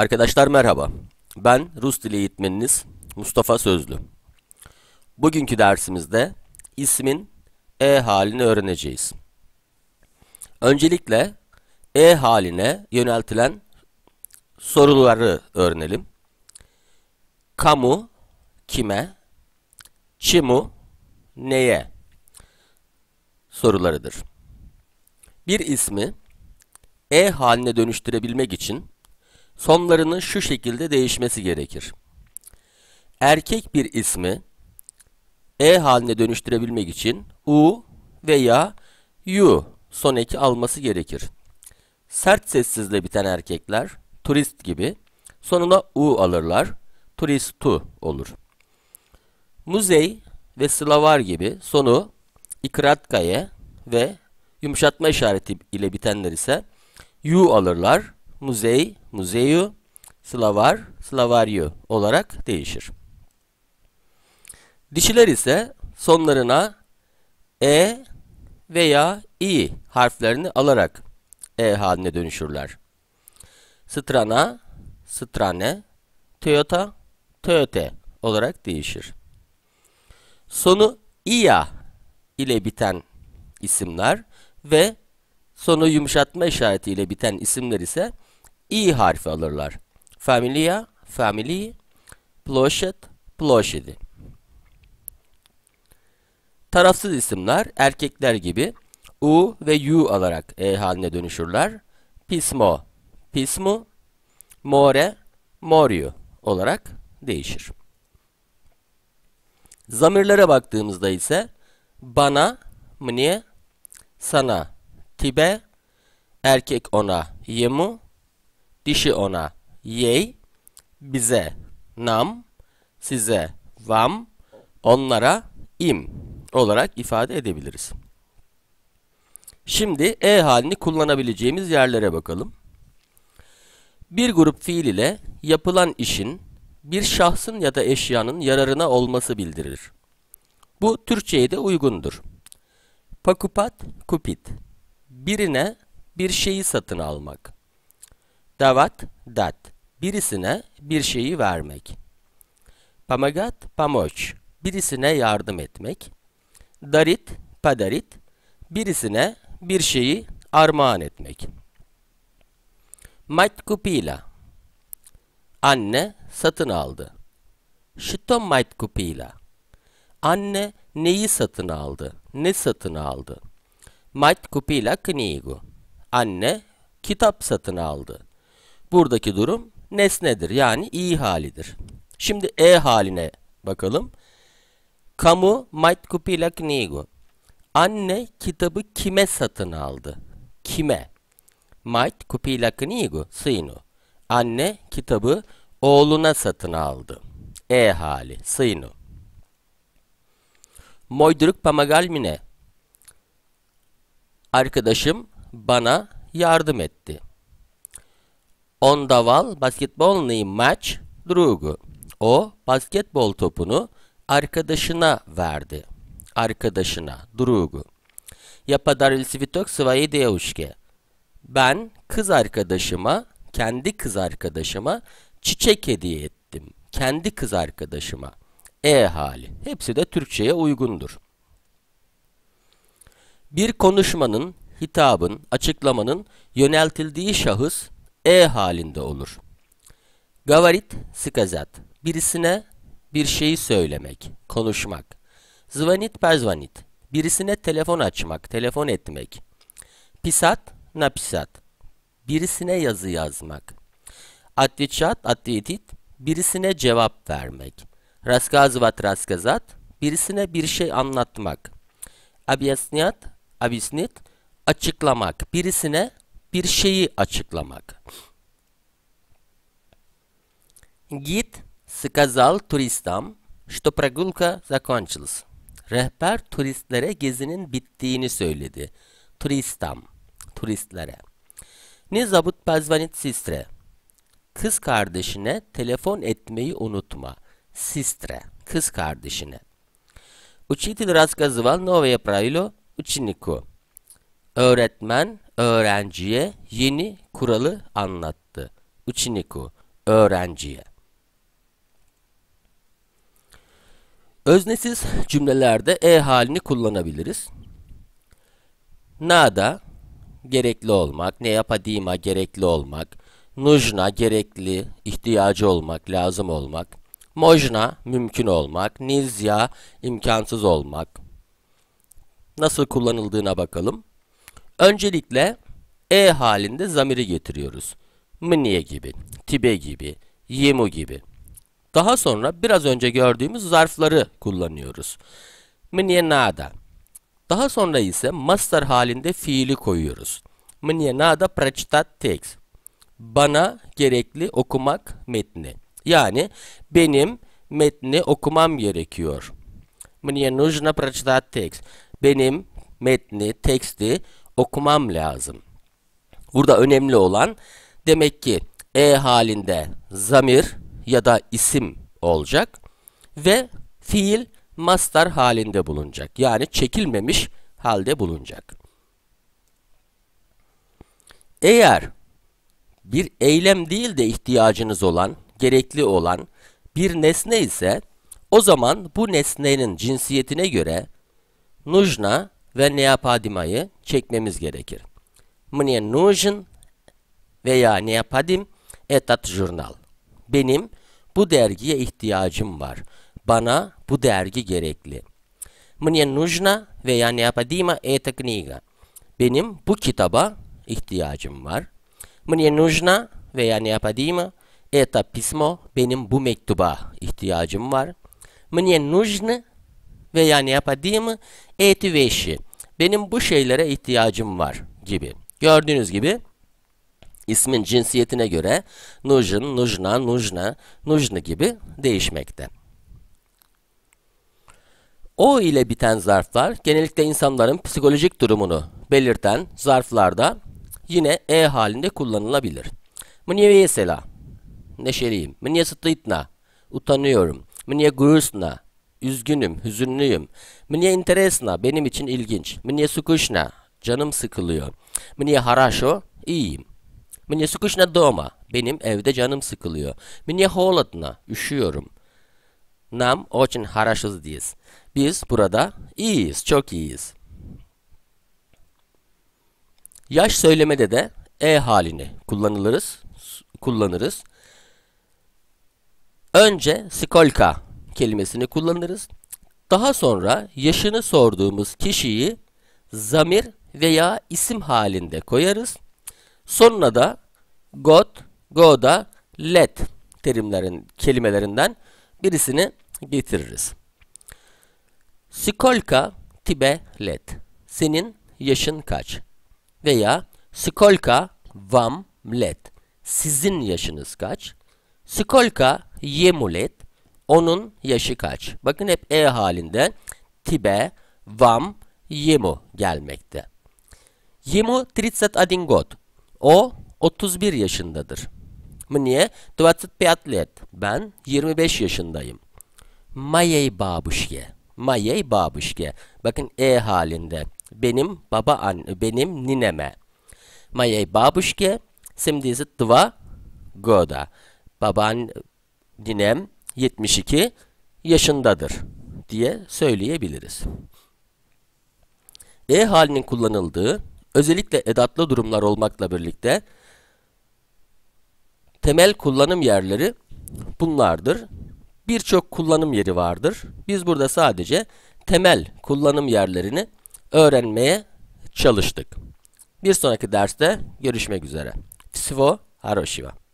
Arkadaşlar merhaba. Ben Rus dili eğitmeniniz Mustafa Sözlü. Bugünkü dersimizde ismin e halini öğreneceğiz. Öncelikle e haline yöneltilen soruları öğrenelim. Kamu kime? Çimu neye? sorularıdır. Bir ismi e haline dönüştürebilmek için sonlarının şu şekilde değişmesi gerekir. Erkek bir ismi e haline dönüştürebilmek için u veya yu son eki alması gerekir. Sert sessizle biten erkekler turist gibi sonuna u alırlar. Turistu olur. Muzey ve Slavar gibi sonu ikratkaye ve yumuşatma işareti ile bitenler ise yu alırlar muzey, muzeyu, slavar, slavaryu olarak değişir. Dişiler ise sonlarına e veya i harflerini alarak e haline dönüşürler. Strana, strane, Toyota, Toyota olarak değişir. Sonu ia ile biten isimler ve sonu yumuşatma işareti ile biten isimler ise i harfi alırlar. Familia, family, ploşet, ploşedi. Tarafsız isimler erkekler gibi u ve u alarak e haline dönüşürler. Pismo, pismu, more, moriu olarak değişir. Zamirlere baktığımızda ise bana, mne, sana, tibe, erkek ona, yemu, dişi ona yey, bize nam, size vam, onlara im olarak ifade edebiliriz. Şimdi e halini kullanabileceğimiz yerlere bakalım. Bir grup fiil ile yapılan işin bir şahsın ya da eşyanın yararına olması bildirir. Bu Türkçe'ye de uygundur. Pakupat, kupit. Birine bir şeyi satın almak. Davat, dat. Birisine bir şeyi vermek. Pamagat, pamoç, Birisine yardım etmek. Darit – padarit. Birisine bir şeyi armağan etmek. Мать купила. Anne satın aldı. Что мать купила? Anne neyi satın aldı? Ne satın aldı? Мать купила книгу. Anne kitap satın aldı. Buradaki durum nesnedir yani i halidir. Şimdi e haline bakalım. Kamu mait kupila knigu. Anne kitabı kime satın aldı? Kime? Mait kupila knigu sinu. Anne kitabı oğluna satın aldı. E hali sinu. Moyduruk pamagalmine. Arkadaşım bana yardım etti. On Ondaval basketbolny maç drugu. O basketbol topunu arkadaşına verdi. Arkadaşına, drugu. Я подарил цветок своей девушке. Ben kız arkadaşıma, kendi kız arkadaşıma çiçek hediye ettim. Kendi kız arkadaşıma. E hali. Hepsi de Türkçe'ye uygundur. Bir konuşmanın, hitabın, açıklamanın yöneltildiği şahıs e halinde olur. Gavarit, skazat. Birisine bir şeyi söylemek, konuşmak. Zvanit, perzvanit. Birisine telefon açmak, telefon etmek. Pisat, napisat. Birisine yazı yazmak. Atviçat, atvitit. Birisine cevap vermek. Raskazvat, raskazat. Birisine bir şey anlatmak. Abyasniyat, abisnit. Açıklamak. Birisine bir şeyi açıklamak. Git сказал туристам, что прогулка закончилась. Rehber turistlere gezinin bittiğini söyledi. Turistam, turistlere. Ne zabut pazvanit sistre. Kız kardeşine telefon etmeyi unutma. Sistre, kız kardeşine. Учитель рассказывал новое правило ученику. Öğretmen öğrenciye yeni kuralı anlattı. Uchiniku öğrenciye. Öznesiz cümlelerde e halini kullanabiliriz. Nada gerekli olmak, ne yapadima gerekli olmak, nujna gerekli, ihtiyacı olmak, lazım olmak, mojna mümkün olmak, nizya imkansız olmak. Nasıl kullanıldığına bakalım. Öncelikle e halinde zamiri getiriyoruz. Mniye gibi, tibe gibi, yemu gibi. Daha sonra biraz önce gördüğümüz zarfları kullanıyoruz. Mniye nada. Daha sonra ise master halinde fiili koyuyoruz. Mniye nada praçtat tekst. Bana gerekli okumak metni. Yani benim metni okumam gerekiyor. Mniye nujna прочитать tekst. Benim metni, teksti okumam lazım. Burada önemli olan demek ki e halinde zamir ya da isim olacak ve fiil mastar halinde bulunacak. Yani çekilmemiş halde bulunacak. Eğer bir eylem değil de ihtiyacınız olan, gerekli olan bir nesne ise o zaman bu nesnenin cinsiyetine göre Nujna ve Neapadima'yı çekmemiz gerekir. Мне нужен veya необходим этот журнал. Benim bu dergiye ihtiyacım var. Bana bu dergi gerekli. Мне нужна veya необходима эта книга. Benim bu kitaba ihtiyacım var. Мне нужна veya необходима это pismo. Benim bu mektuba ihtiyacım var. Мне нужны veya необходимы эти вещи. Benim bu şeylere ihtiyacım var gibi. Gördüğünüz gibi ismin cinsiyetine göre Nujin, Nujna, Nujna, Nujni gibi değişmekte. O ile biten zarflar genellikle insanların psikolojik durumunu belirten zarflarda yine E halinde kullanılabilir. Mniye sela, neşeliyim. Mniye sıtıitna, utanıyorum. Mniye gurusna, Üzgünüm, hüzünlüyüm. Mnie interesna, benim için ilginç. Mnie skushna, canım sıkılıyor. Mnie harasho, iyiyim. Мне скучно дома. Benim evde canım sıkılıyor. Мне холодно. Üşüyorum. Нам очень хорошо здесь. Biz burada iyiyiz, çok iyiyiz. Yaş söylemede de e halini kullanırız. Kullanırız. Önce skolka kelimesini kullanırız. Daha sonra yaşını sorduğumuz kişiyi zamir veya isim halinde koyarız. Sonuna da got, goda, let terimlerin kelimelerinden birisini getiririz. Skolka tibe let. Senin yaşın kaç? Veya skolka vam let. Sizin yaşınız kaç? Skolka yemulet. Onun yaşı kaç? Bakın hep E halinde tibe, vam, yimu gelmekte. Yimu 30 adingot. O 31 yaşındadır. Niye? 25 лет. Ben 25 yaşındayım. Моей babuşge. Моей babuşge. Bakın e halinde. Benim baba anne, benim nineme. Моей бабушке tva года. Baban ninem 72 yaşındadır diye söyleyebiliriz. E halinin kullanıldığı özellikle edatlı durumlar olmakla birlikte temel kullanım yerleri bunlardır. Birçok kullanım yeri vardır. Biz burada sadece temel kullanım yerlerini öğrenmeye çalıştık. Bir sonraki derste görüşmek üzere. Sivo Haroshiva